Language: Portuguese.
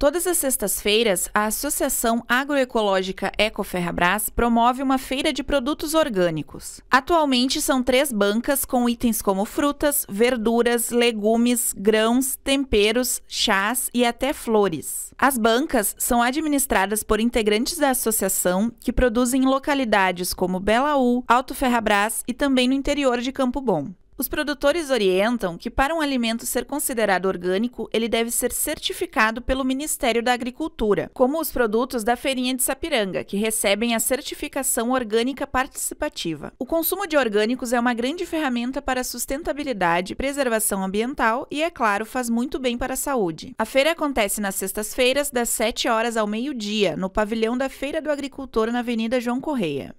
Todas as sextas-feiras, a Associação Agroecológica Ecoferrabras promove uma feira de produtos orgânicos. Atualmente são três bancas com itens como frutas, verduras, legumes, grãos, temperos, chás e até flores. As bancas são administradas por integrantes da associação que produzem em localidades como Belaú, Alto Ferrabras e também no interior de Campo Bom. Os produtores orientam que, para um alimento ser considerado orgânico, ele deve ser certificado pelo Ministério da Agricultura, como os produtos da Feirinha de Sapiranga, que recebem a certificação orgânica participativa. O consumo de orgânicos é uma grande ferramenta para a sustentabilidade, preservação ambiental e, é claro, faz muito bem para a saúde. A feira acontece nas sextas-feiras, das 7 horas ao meio-dia, no pavilhão da Feira do Agricultor, na Avenida João Correia.